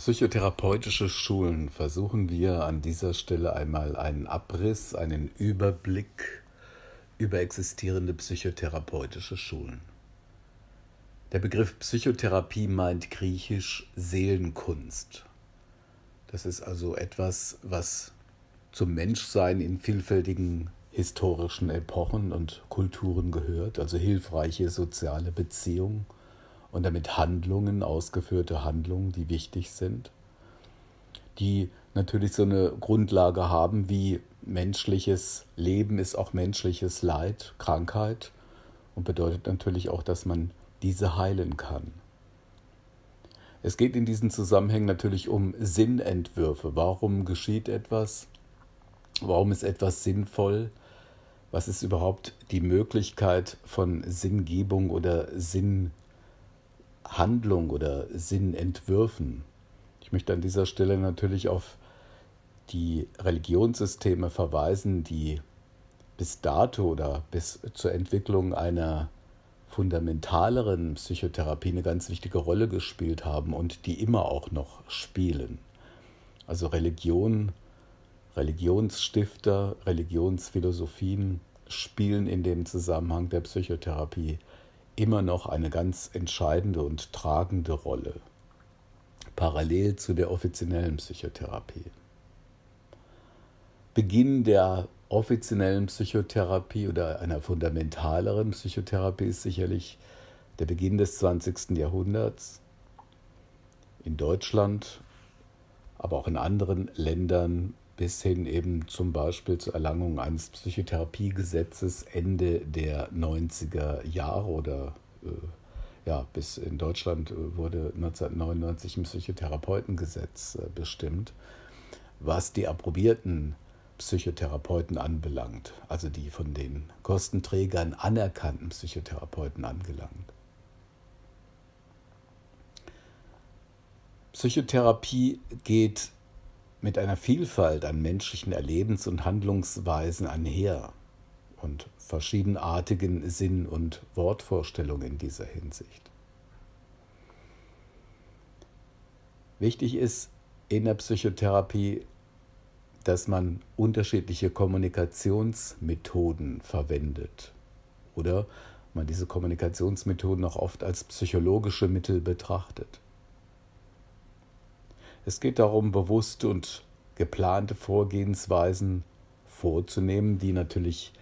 Psychotherapeutische Schulen versuchen wir an dieser Stelle einmal einen Abriss, einen Überblick über existierende psychotherapeutische Schulen. Der Begriff Psychotherapie meint griechisch Seelenkunst. Das ist also etwas, was zum Menschsein in vielfältigen historischen Epochen und Kulturen gehört, also hilfreiche soziale Beziehungen und damit Handlungen, ausgeführte Handlungen, die wichtig sind, die natürlich so eine Grundlage haben wie menschliches Leben ist auch menschliches Leid, Krankheit und bedeutet natürlich auch, dass man diese heilen kann. Es geht in diesen Zusammenhängen natürlich um Sinnentwürfe. Warum geschieht etwas? Warum ist etwas sinnvoll? Was ist überhaupt die Möglichkeit von Sinngebung oder Sinn? Handlung oder Sinn entwürfen. Ich möchte an dieser Stelle natürlich auf die Religionssysteme verweisen, die bis dato oder bis zur Entwicklung einer fundamentaleren Psychotherapie eine ganz wichtige Rolle gespielt haben und die immer auch noch spielen. Also Religion, Religionsstifter, Religionsphilosophien spielen in dem Zusammenhang der Psychotherapie immer noch eine ganz entscheidende und tragende Rolle, parallel zu der offiziellen Psychotherapie. Beginn der offiziellen Psychotherapie oder einer fundamentaleren Psychotherapie ist sicherlich der Beginn des 20. Jahrhunderts in Deutschland, aber auch in anderen Ländern bis hin eben zum Beispiel zur Erlangung eines Psychotherapiegesetzes Ende der 90er Jahre oder äh, ja, bis in Deutschland äh, wurde 1999 ein Psychotherapeutengesetz äh, bestimmt, was die approbierten Psychotherapeuten anbelangt, also die von den Kostenträgern anerkannten Psychotherapeuten angelangt. Psychotherapie geht mit einer Vielfalt an menschlichen Erlebens- und Handlungsweisen einher und verschiedenartigen Sinn- und Wortvorstellungen in dieser Hinsicht. Wichtig ist in der Psychotherapie, dass man unterschiedliche Kommunikationsmethoden verwendet oder man diese Kommunikationsmethoden auch oft als psychologische Mittel betrachtet. Es geht darum, bewusste und geplante Vorgehensweisen vorzunehmen, die natürlich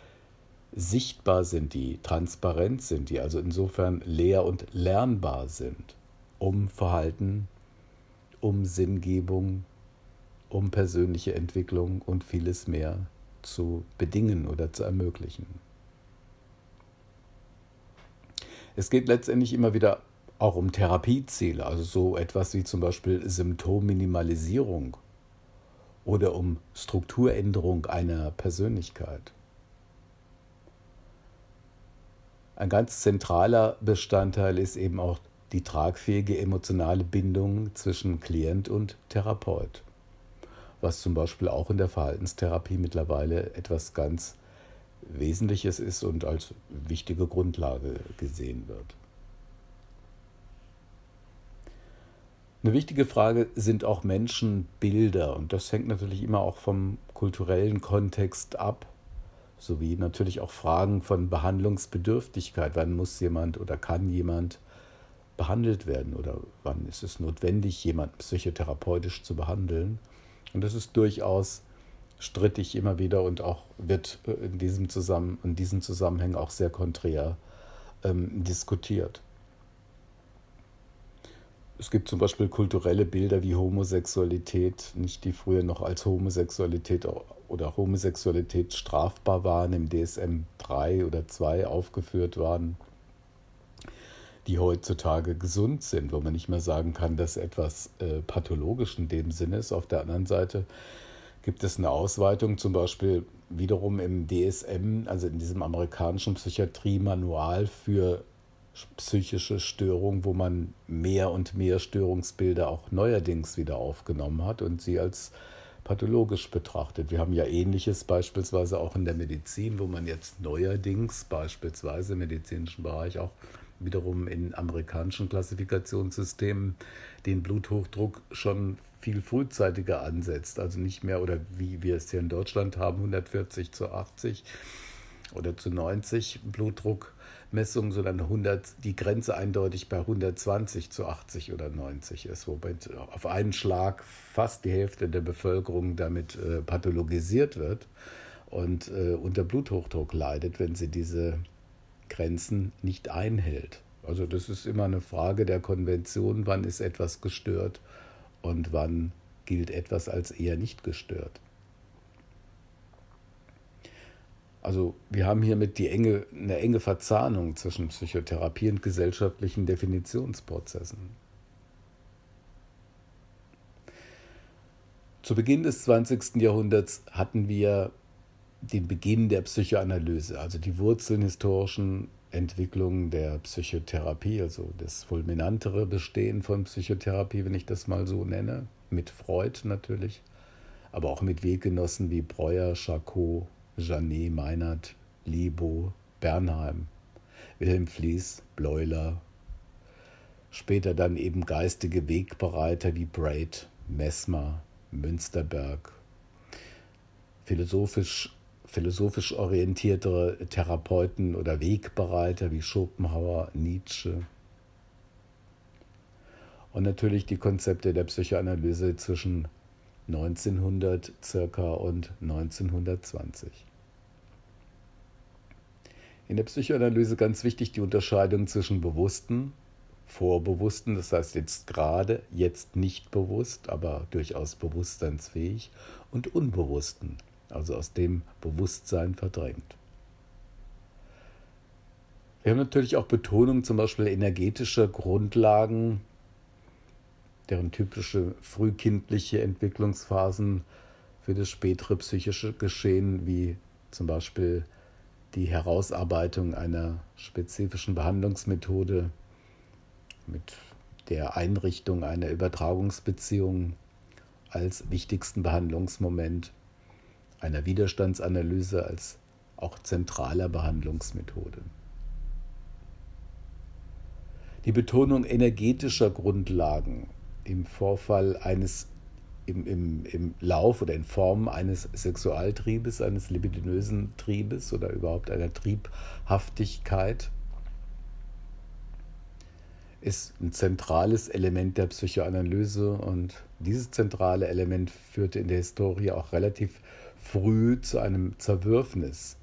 sichtbar sind, die transparent sind, die also insofern leer und lernbar sind, um Verhalten, um Sinngebung, um persönliche Entwicklung und vieles mehr zu bedingen oder zu ermöglichen. Es geht letztendlich immer wieder auch um Therapieziele, also so etwas wie zum Beispiel Symptomminimalisierung oder um Strukturänderung einer Persönlichkeit. Ein ganz zentraler Bestandteil ist eben auch die tragfähige emotionale Bindung zwischen Klient und Therapeut, was zum Beispiel auch in der Verhaltenstherapie mittlerweile etwas ganz Wesentliches ist und als wichtige Grundlage gesehen wird. Eine wichtige Frage sind auch Menschenbilder und das hängt natürlich immer auch vom kulturellen Kontext ab, sowie natürlich auch Fragen von Behandlungsbedürftigkeit. Wann muss jemand oder kann jemand behandelt werden oder wann ist es notwendig, jemand psychotherapeutisch zu behandeln? Und das ist durchaus strittig immer wieder und auch wird äh, in diesem, Zusammen in diesem Zusammenhang auch sehr konträr ähm, diskutiert. Es gibt zum Beispiel kulturelle Bilder wie Homosexualität, nicht die früher noch als Homosexualität oder Homosexualität strafbar waren, im DSM 3 oder 2 aufgeführt waren, die heutzutage gesund sind, wo man nicht mehr sagen kann, dass etwas äh, pathologisch in dem Sinne ist. Auf der anderen Seite gibt es eine Ausweitung, zum Beispiel wiederum im DSM, also in diesem amerikanischen Psychiatrie-Manual für psychische Störung, wo man mehr und mehr Störungsbilder auch neuerdings wieder aufgenommen hat und sie als pathologisch betrachtet. Wir haben ja ähnliches beispielsweise auch in der Medizin, wo man jetzt neuerdings beispielsweise im medizinischen Bereich auch wiederum in amerikanischen Klassifikationssystemen den Bluthochdruck schon viel frühzeitiger ansetzt. Also nicht mehr, oder wie wir es hier in Deutschland haben, 140 zu 80 oder zu 90 Blutdruck Messungen, sondern 100, die Grenze eindeutig bei 120 zu 80 oder 90 ist, wobei auf einen Schlag fast die Hälfte der Bevölkerung damit äh, pathologisiert wird und äh, unter Bluthochdruck leidet, wenn sie diese Grenzen nicht einhält. Also das ist immer eine Frage der Konvention, wann ist etwas gestört und wann gilt etwas als eher nicht gestört. Also wir haben hiermit die enge, eine enge Verzahnung zwischen Psychotherapie und gesellschaftlichen Definitionsprozessen. Zu Beginn des 20. Jahrhunderts hatten wir den Beginn der Psychoanalyse, also die Wurzeln historischen Entwicklungen der Psychotherapie, also das fulminantere Bestehen von Psychotherapie, wenn ich das mal so nenne, mit Freud natürlich, aber auch mit Weggenossen wie Breuer, Charcot, Janet Meinert, Libo, Bernheim, Wilhelm Flies, Bleuler, später dann eben geistige Wegbereiter wie Braid, Messmer, Münsterberg, philosophisch, philosophisch orientiertere Therapeuten oder Wegbereiter wie Schopenhauer, Nietzsche. Und natürlich die Konzepte der Psychoanalyse zwischen 1900 circa und 1920. In der Psychoanalyse ganz wichtig die Unterscheidung zwischen bewussten, vorbewussten, das heißt jetzt gerade, jetzt nicht bewusst, aber durchaus bewusstseinsfähig und unbewussten, also aus dem Bewusstsein verdrängt. Wir haben natürlich auch Betonung zum Beispiel energetischer Grundlagen, deren typische frühkindliche Entwicklungsphasen für das spätere psychische Geschehen wie zum Beispiel die Herausarbeitung einer spezifischen Behandlungsmethode mit der Einrichtung einer Übertragungsbeziehung als wichtigsten Behandlungsmoment, einer Widerstandsanalyse als auch zentraler Behandlungsmethode. Die Betonung energetischer Grundlagen im Vorfall eines im, im, im Lauf oder in Form eines Sexualtriebes, eines libidinösen Triebes oder überhaupt einer Triebhaftigkeit, ist ein zentrales Element der Psychoanalyse und dieses zentrale Element führte in der Historie auch relativ früh zu einem Zerwürfnis,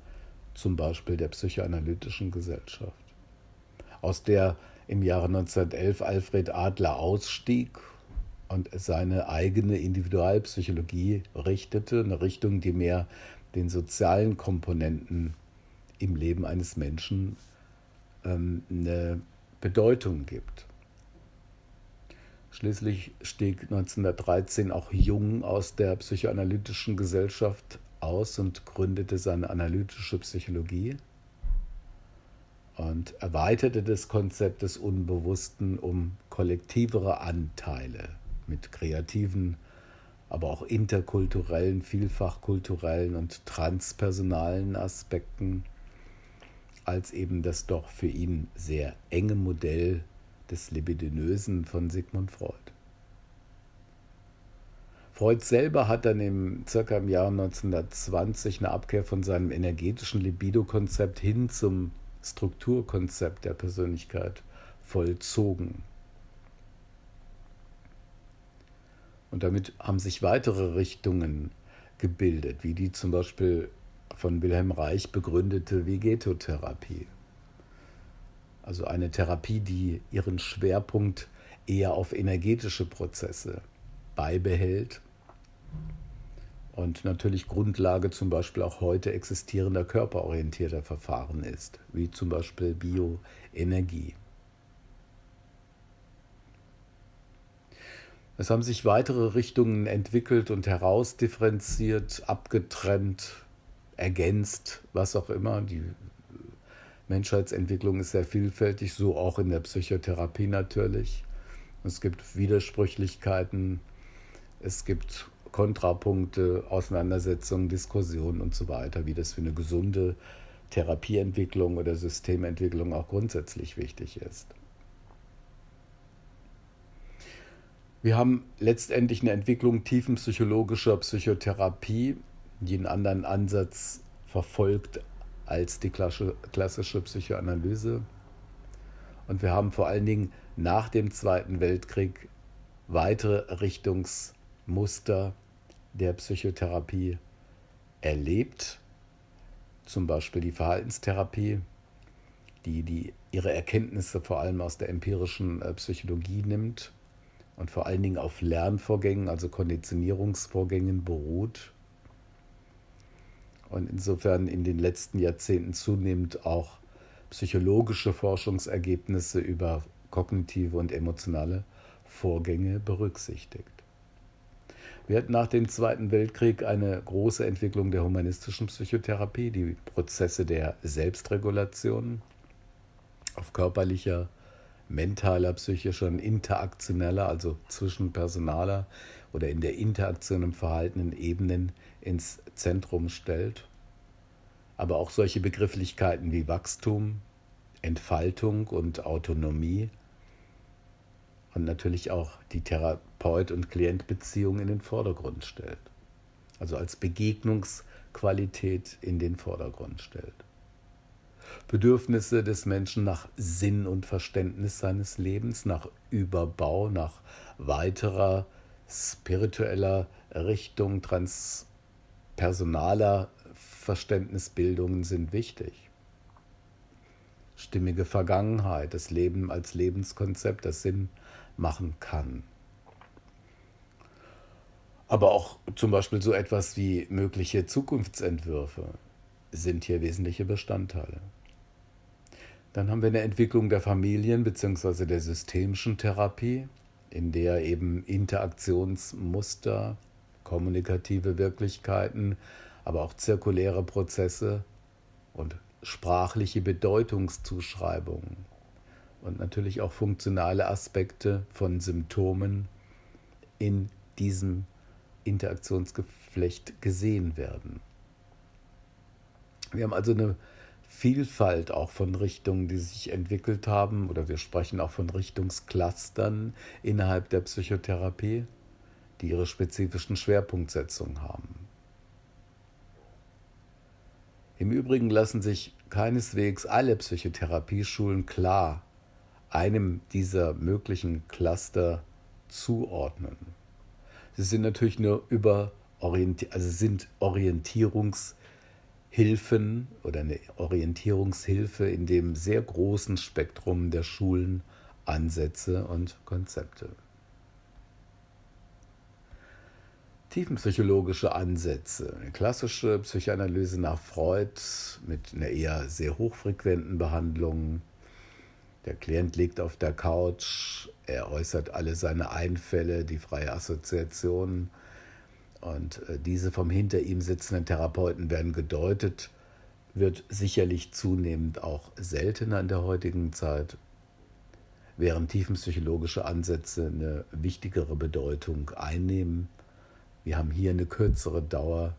zum Beispiel der psychoanalytischen Gesellschaft, aus der im Jahre 1911 Alfred Adler ausstieg und seine eigene Individualpsychologie richtete, eine Richtung, die mehr den sozialen Komponenten im Leben eines Menschen ähm, eine Bedeutung gibt. Schließlich stieg 1913 auch Jung aus der psychoanalytischen Gesellschaft aus und gründete seine analytische Psychologie und erweiterte das Konzept des Unbewussten um kollektivere Anteile mit kreativen, aber auch interkulturellen, vielfach kulturellen und transpersonalen Aspekten, als eben das doch für ihn sehr enge Modell des Libidinösen von Sigmund Freud. Freud selber hat dann im, circa im Jahr 1920 eine Abkehr von seinem energetischen Libido-Konzept hin zum Strukturkonzept der Persönlichkeit vollzogen. Und damit haben sich weitere Richtungen gebildet, wie die zum Beispiel von Wilhelm Reich begründete Vegetotherapie. Also eine Therapie, die ihren Schwerpunkt eher auf energetische Prozesse beibehält und natürlich Grundlage zum Beispiel auch heute existierender körperorientierter Verfahren ist, wie zum Beispiel Bioenergie. Es haben sich weitere Richtungen entwickelt und herausdifferenziert, abgetrennt, ergänzt, was auch immer. Die Menschheitsentwicklung ist sehr vielfältig, so auch in der Psychotherapie natürlich. Es gibt Widersprüchlichkeiten, es gibt Kontrapunkte, Auseinandersetzungen, Diskussionen und so weiter, wie das für eine gesunde Therapieentwicklung oder Systementwicklung auch grundsätzlich wichtig ist. Wir haben letztendlich eine Entwicklung tiefenpsychologischer Psychotherapie, die einen anderen Ansatz verfolgt als die klassische Psychoanalyse. Und wir haben vor allen Dingen nach dem Zweiten Weltkrieg weitere Richtungsmuster der Psychotherapie erlebt, zum Beispiel die Verhaltenstherapie, die, die ihre Erkenntnisse vor allem aus der empirischen äh, Psychologie nimmt und vor allen Dingen auf Lernvorgängen, also Konditionierungsvorgängen beruht. Und insofern in den letzten Jahrzehnten zunehmend auch psychologische Forschungsergebnisse über kognitive und emotionale Vorgänge berücksichtigt. Wir hatten nach dem Zweiten Weltkrieg eine große Entwicklung der humanistischen Psychotherapie, die Prozesse der Selbstregulation auf körperlicher, Ebene mentaler, psychischer und interaktioneller, also zwischenpersonaler oder in der Interaktion im Verhalten in Ebenen ins Zentrum stellt. Aber auch solche Begrifflichkeiten wie Wachstum, Entfaltung und Autonomie und natürlich auch die Therapeut- und Klientbeziehung in den Vordergrund stellt. Also als Begegnungsqualität in den Vordergrund stellt. Bedürfnisse des Menschen nach Sinn und Verständnis seines Lebens, nach Überbau, nach weiterer spiritueller Richtung, transpersonaler Verständnisbildungen sind wichtig. Stimmige Vergangenheit, das Leben als Lebenskonzept, das Sinn machen kann. Aber auch zum Beispiel so etwas wie mögliche Zukunftsentwürfe sind hier wesentliche Bestandteile. Dann haben wir eine Entwicklung der Familien- bzw. der systemischen Therapie, in der eben Interaktionsmuster, kommunikative Wirklichkeiten, aber auch zirkuläre Prozesse und sprachliche Bedeutungszuschreibungen und natürlich auch funktionale Aspekte von Symptomen in diesem Interaktionsgeflecht gesehen werden. Wir haben also eine Vielfalt auch von Richtungen, die sich entwickelt haben, oder wir sprechen auch von Richtungsclustern innerhalb der Psychotherapie, die ihre spezifischen Schwerpunktsetzungen haben. Im Übrigen lassen sich keineswegs alle Psychotherapieschulen klar einem dieser möglichen Cluster zuordnen. Sie sind natürlich nur über Orienti also sind Orientierungs- Hilfen oder eine Orientierungshilfe in dem sehr großen Spektrum der Schulen, Ansätze und Konzepte. Tiefenpsychologische Ansätze. Eine klassische Psychoanalyse nach Freud mit einer eher sehr hochfrequenten Behandlung. Der Klient liegt auf der Couch, er äußert alle seine Einfälle, die freie Assoziation, und äh, diese vom hinter ihm sitzenden Therapeuten werden gedeutet, wird sicherlich zunehmend auch seltener in der heutigen Zeit, während tiefenpsychologische Ansätze eine wichtigere Bedeutung einnehmen. Wir haben hier eine kürzere Dauer,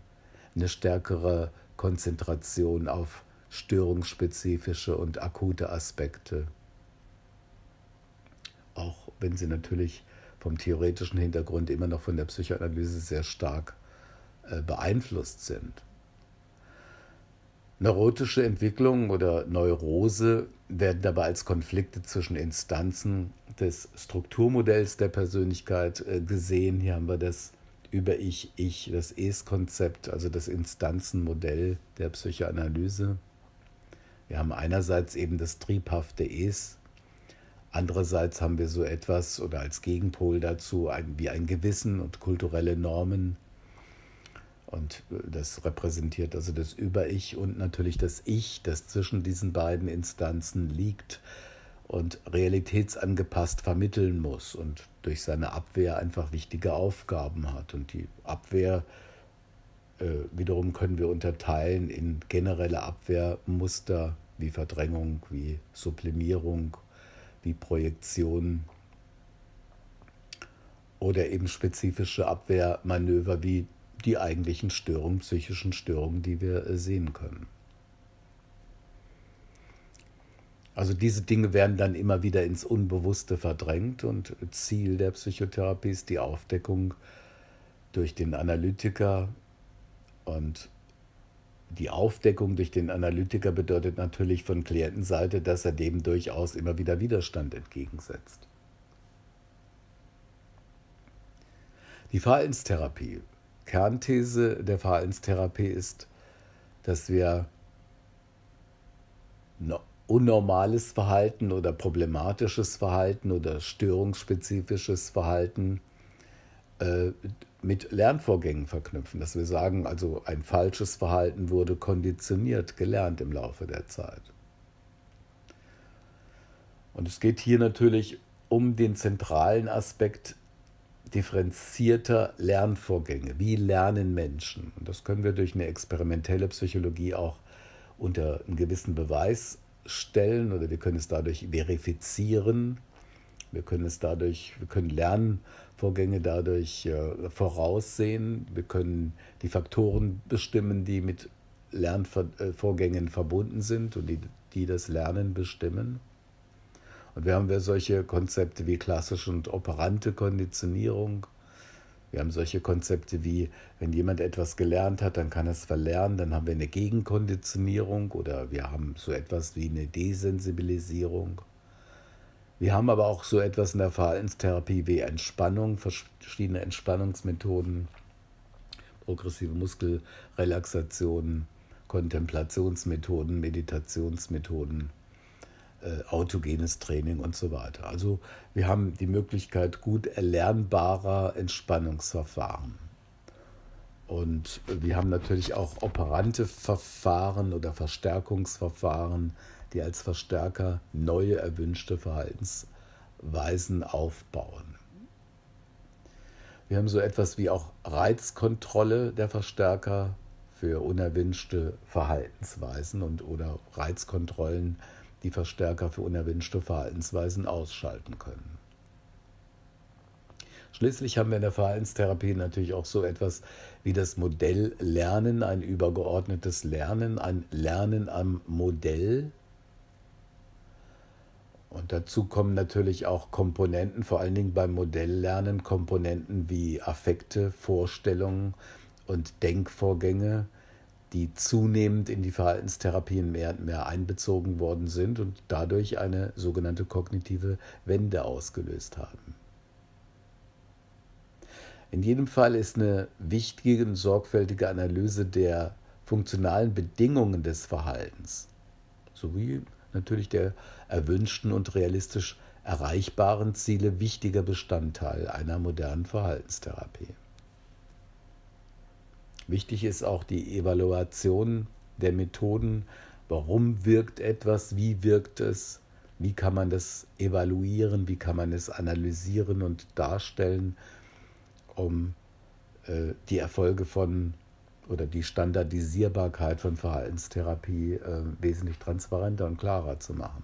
eine stärkere Konzentration auf störungsspezifische und akute Aspekte. Auch wenn sie natürlich vom theoretischen Hintergrund immer noch von der Psychoanalyse sehr stark äh, beeinflusst sind. Neurotische Entwicklungen oder Neurose werden dabei als Konflikte zwischen Instanzen des Strukturmodells der Persönlichkeit äh, gesehen. Hier haben wir das über Ich, Ich, das Es-Konzept, also das Instanzenmodell der Psychoanalyse. Wir haben einerseits eben das triebhafte Es, Andererseits haben wir so etwas oder als Gegenpol dazu ein, wie ein Gewissen und kulturelle Normen. Und äh, das repräsentiert also das Über-Ich und natürlich das Ich, das zwischen diesen beiden Instanzen liegt und realitätsangepasst vermitteln muss und durch seine Abwehr einfach wichtige Aufgaben hat. Und die Abwehr äh, wiederum können wir unterteilen in generelle Abwehrmuster wie Verdrängung, wie Sublimierung, wie Projektionen oder eben spezifische Abwehrmanöver wie die eigentlichen Störungen, psychischen Störungen, die wir äh, sehen können. Also diese Dinge werden dann immer wieder ins Unbewusste verdrängt und Ziel der Psychotherapie ist die Aufdeckung durch den Analytiker und die Aufdeckung durch den Analytiker bedeutet natürlich von Klientenseite, dass er dem durchaus immer wieder Widerstand entgegensetzt. Die Verhaltenstherapie. Kernthese der Verhaltenstherapie ist, dass wir unnormales Verhalten oder problematisches Verhalten oder störungsspezifisches Verhalten äh, mit Lernvorgängen verknüpfen, dass wir sagen, also ein falsches Verhalten wurde konditioniert, gelernt im Laufe der Zeit. Und es geht hier natürlich um den zentralen Aspekt differenzierter Lernvorgänge. Wie lernen Menschen? Und das können wir durch eine experimentelle Psychologie auch unter einen gewissen Beweis stellen oder wir können es dadurch verifizieren wir können es dadurch, wir können Lernvorgänge dadurch äh, voraussehen. Wir können die Faktoren bestimmen, die mit Lernvorgängen verbunden sind und die, die das Lernen bestimmen. Und wir haben wir solche Konzepte wie klassische und operante Konditionierung. Wir haben solche Konzepte wie, wenn jemand etwas gelernt hat, dann kann er es verlernen, dann haben wir eine Gegenkonditionierung oder wir haben so etwas wie eine Desensibilisierung. Wir haben aber auch so etwas in der Verhaltenstherapie wie Entspannung, verschiedene Entspannungsmethoden, progressive Muskelrelaxation, Kontemplationsmethoden, Meditationsmethoden, äh, autogenes Training und so weiter. Also wir haben die Möglichkeit gut erlernbarer Entspannungsverfahren. Und wir haben natürlich auch operante Verfahren oder Verstärkungsverfahren, die als Verstärker neue erwünschte Verhaltensweisen aufbauen. Wir haben so etwas wie auch Reizkontrolle der Verstärker für unerwünschte Verhaltensweisen und oder Reizkontrollen, die Verstärker für unerwünschte Verhaltensweisen ausschalten können. Schließlich haben wir in der Verhaltenstherapie natürlich auch so etwas wie das Modell Lernen, ein übergeordnetes Lernen, ein Lernen am Modell und dazu kommen natürlich auch Komponenten, vor allen Dingen beim Modelllernen, Komponenten wie Affekte, Vorstellungen und Denkvorgänge, die zunehmend in die Verhaltenstherapien mehr und mehr einbezogen worden sind und dadurch eine sogenannte kognitive Wende ausgelöst haben. In jedem Fall ist eine wichtige und sorgfältige Analyse der funktionalen Bedingungen des Verhaltens sowie natürlich der erwünschten und realistisch erreichbaren Ziele wichtiger Bestandteil einer modernen Verhaltenstherapie. Wichtig ist auch die Evaluation der Methoden, warum wirkt etwas, wie wirkt es, wie kann man das evaluieren, wie kann man es analysieren und darstellen, um äh, die Erfolge von oder die Standardisierbarkeit von Verhaltenstherapie äh, wesentlich transparenter und klarer zu machen.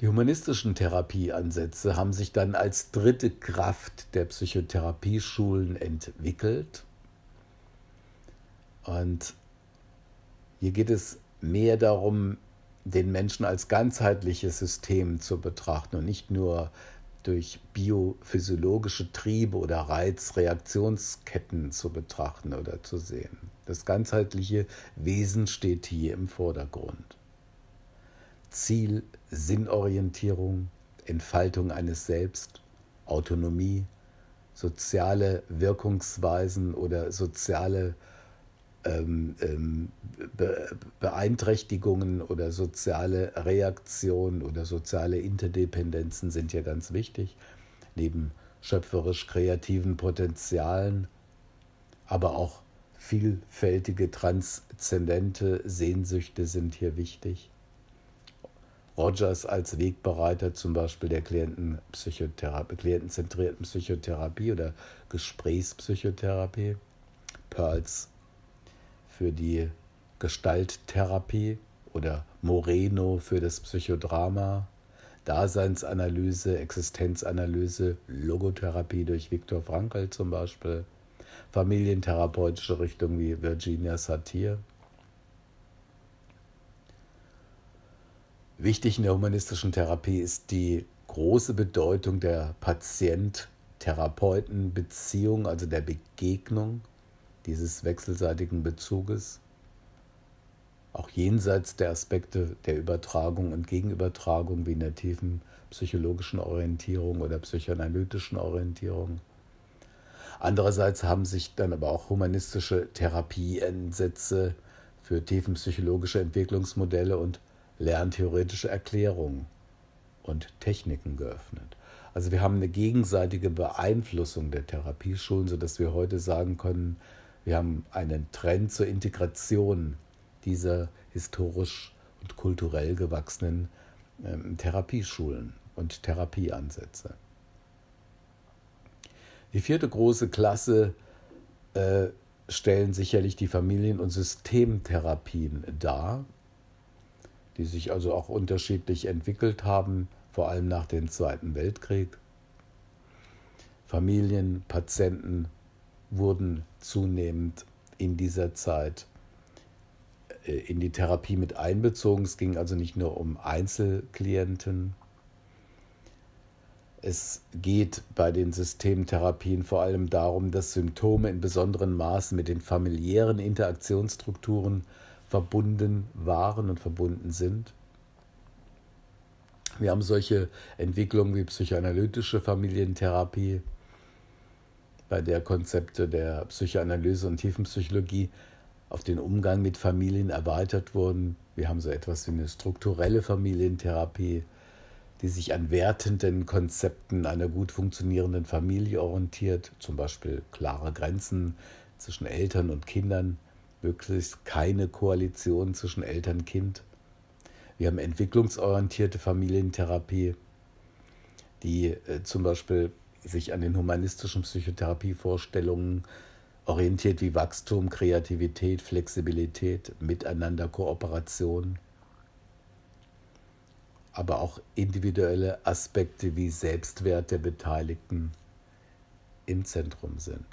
Die humanistischen Therapieansätze haben sich dann als dritte Kraft der Psychotherapieschulen entwickelt. Und hier geht es mehr darum, den Menschen als ganzheitliches System zu betrachten und nicht nur durch biophysiologische Triebe oder Reizreaktionsketten zu betrachten oder zu sehen. Das ganzheitliche Wesen steht hier im Vordergrund. Ziel, Sinnorientierung, Entfaltung eines Selbst, Autonomie, soziale Wirkungsweisen oder soziale ähm, ähm, Be Beeinträchtigungen oder soziale Reaktionen oder soziale Interdependenzen sind hier ganz wichtig, neben schöpferisch kreativen Potenzialen, aber auch vielfältige transzendente Sehnsüchte sind hier wichtig. Rogers als Wegbereiter zum Beispiel der klientenzentrierten Psychotherapie oder Gesprächspsychotherapie, Pearls für die Gestalttherapie oder Moreno für das Psychodrama, Daseinsanalyse, Existenzanalyse, Logotherapie durch Viktor Frankl zum Beispiel, familientherapeutische Richtung wie Virginia Satir Wichtig in der humanistischen Therapie ist die große Bedeutung der Patient-Therapeuten-Beziehung, also der Begegnung dieses wechselseitigen Bezuges, auch jenseits der Aspekte der Übertragung und Gegenübertragung wie in der tiefen psychologischen Orientierung oder psychoanalytischen Orientierung. Andererseits haben sich dann aber auch humanistische Therapieansätze für tiefenpsychologische Entwicklungsmodelle und lerntheoretische Erklärungen und Techniken geöffnet. Also wir haben eine gegenseitige Beeinflussung der Therapieschulen, sodass wir heute sagen können, wir haben einen Trend zur Integration dieser historisch und kulturell gewachsenen ähm, Therapieschulen und Therapieansätze. Die vierte große Klasse äh, stellen sicherlich die Familien- und Systemtherapien dar, die sich also auch unterschiedlich entwickelt haben, vor allem nach dem Zweiten Weltkrieg. Familien, Patienten wurden zunehmend in dieser Zeit äh, in die Therapie mit einbezogen. Es ging also nicht nur um Einzelklienten. Es geht bei den Systemtherapien vor allem darum, dass Symptome in besonderem Maße mit den familiären Interaktionsstrukturen verbunden waren und verbunden sind. Wir haben solche Entwicklungen wie psychoanalytische Familientherapie, bei der Konzepte der Psychoanalyse und Tiefenpsychologie auf den Umgang mit Familien erweitert wurden. Wir haben so etwas wie eine strukturelle Familientherapie, die sich an wertenden Konzepten einer gut funktionierenden Familie orientiert, zum Beispiel klare Grenzen zwischen Eltern und Kindern möglichst keine Koalition zwischen Eltern und Kind. Wir haben entwicklungsorientierte Familientherapie, die äh, zum Beispiel sich an den humanistischen Psychotherapievorstellungen orientiert wie Wachstum, Kreativität, Flexibilität, Miteinander, Kooperation, aber auch individuelle Aspekte wie Selbstwert der Beteiligten im Zentrum sind.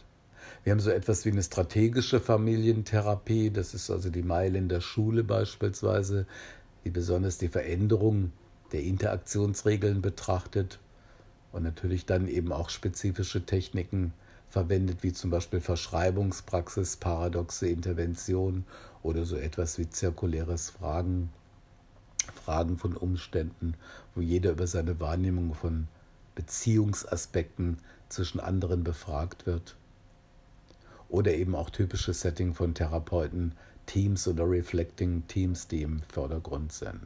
Wir haben so etwas wie eine strategische Familientherapie. Das ist also die Mailänder Schule beispielsweise, die besonders die Veränderung der Interaktionsregeln betrachtet und natürlich dann eben auch spezifische Techniken verwendet, wie zum Beispiel Verschreibungspraxis, paradoxe Intervention oder so etwas wie zirkuläres Fragen, Fragen von Umständen, wo jeder über seine Wahrnehmung von Beziehungsaspekten zwischen anderen befragt wird oder eben auch typisches Setting von Therapeuten, Teams oder Reflecting Teams, die im Vordergrund sind.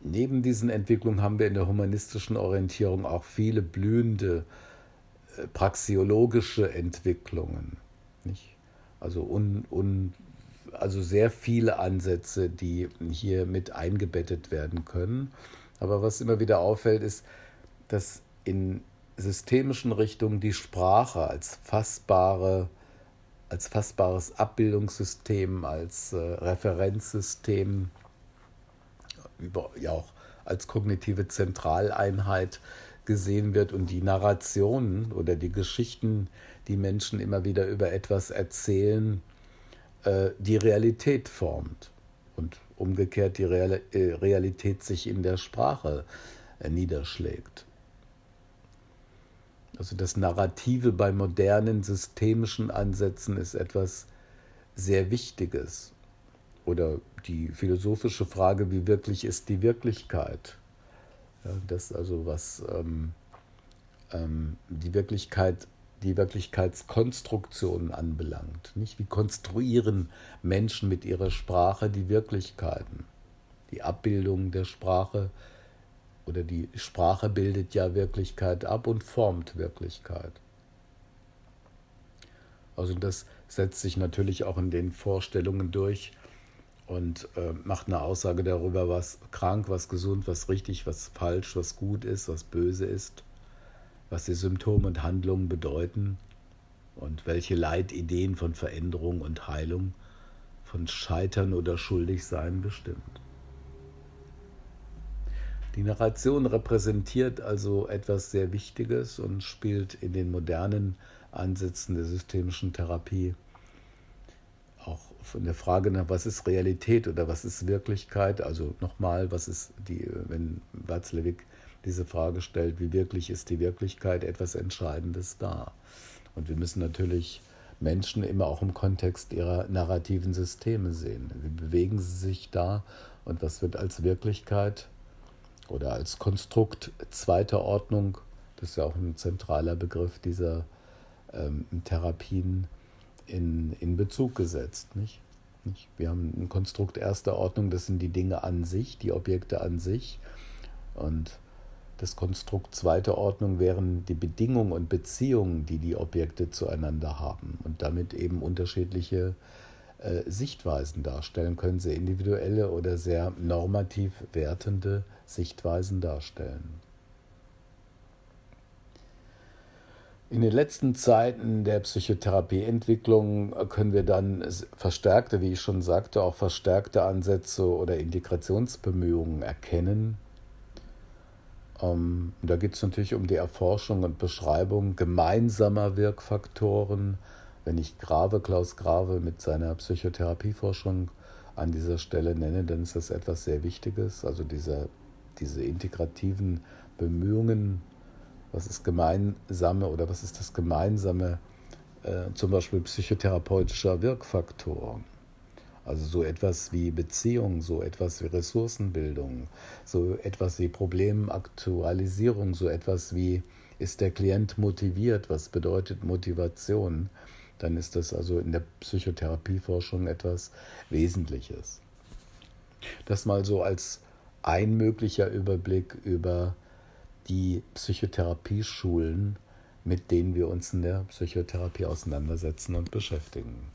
Neben diesen Entwicklungen haben wir in der humanistischen Orientierung auch viele blühende äh, praxiologische Entwicklungen. Nicht? Also, un, un, also sehr viele Ansätze, die hier mit eingebettet werden können. Aber was immer wieder auffällt, ist, dass in systemischen Richtungen die Sprache als fassbare als fassbares Abbildungssystem, als äh, Referenzsystem, über, ja auch als kognitive Zentraleinheit gesehen wird und die Narrationen oder die Geschichten, die Menschen immer wieder über etwas erzählen, äh, die Realität formt und umgekehrt die äh, Realität sich in der Sprache äh, niederschlägt. Also das Narrative bei modernen systemischen Ansätzen ist etwas sehr Wichtiges. Oder die philosophische Frage, wie wirklich ist die Wirklichkeit? Ja, das also, was ähm, ähm, die Wirklichkeit, die Wirklichkeitskonstruktion anbelangt. Nicht? Wie konstruieren Menschen mit ihrer Sprache die Wirklichkeiten? Die Abbildung der Sprache äh, oder die Sprache bildet ja Wirklichkeit ab und formt Wirklichkeit. Also das setzt sich natürlich auch in den Vorstellungen durch und äh, macht eine Aussage darüber, was krank, was gesund, was richtig, was falsch, was gut ist, was böse ist, was die Symptome und Handlungen bedeuten und welche Leitideen von Veränderung und Heilung, von Scheitern oder Schuldigsein bestimmt. Die Narration repräsentiert also etwas sehr Wichtiges und spielt in den modernen Ansätzen der systemischen Therapie auch von der Frage nach, was ist Realität oder was ist Wirklichkeit, also nochmal, was ist die, wenn Watzlawick diese Frage stellt, wie wirklich ist die Wirklichkeit, etwas Entscheidendes da. Und wir müssen natürlich Menschen immer auch im Kontext ihrer narrativen Systeme sehen. Wie bewegen sie sich da und was wird als Wirklichkeit oder als Konstrukt zweiter Ordnung, das ist ja auch ein zentraler Begriff dieser ähm, Therapien, in, in Bezug gesetzt. Nicht? nicht? Wir haben ein Konstrukt erster Ordnung, das sind die Dinge an sich, die Objekte an sich. Und das Konstrukt zweiter Ordnung wären die Bedingungen und Beziehungen, die die Objekte zueinander haben und damit eben unterschiedliche äh, äh, Sichtweisen darstellen, können sehr individuelle oder sehr normativ wertende Sichtweisen darstellen. In den letzten Zeiten der Psychotherapieentwicklung können wir dann verstärkte, wie ich schon sagte, auch verstärkte Ansätze oder Integrationsbemühungen erkennen. Ähm, da geht es natürlich um die Erforschung und Beschreibung gemeinsamer Wirkfaktoren, wenn ich Grave, Klaus Grave mit seiner Psychotherapieforschung an dieser Stelle nenne, dann ist das etwas sehr Wichtiges. Also diese, diese integrativen Bemühungen, was ist gemeinsame oder was ist das gemeinsame, äh, zum Beispiel psychotherapeutischer Wirkfaktor. Also so etwas wie Beziehung, so etwas wie Ressourcenbildung, so etwas wie Problemaktualisierung, so etwas wie ist der Klient motiviert, was bedeutet Motivation dann ist das also in der Psychotherapieforschung etwas Wesentliches. Das mal so als ein möglicher Überblick über die Psychotherapieschulen, mit denen wir uns in der Psychotherapie auseinandersetzen und beschäftigen.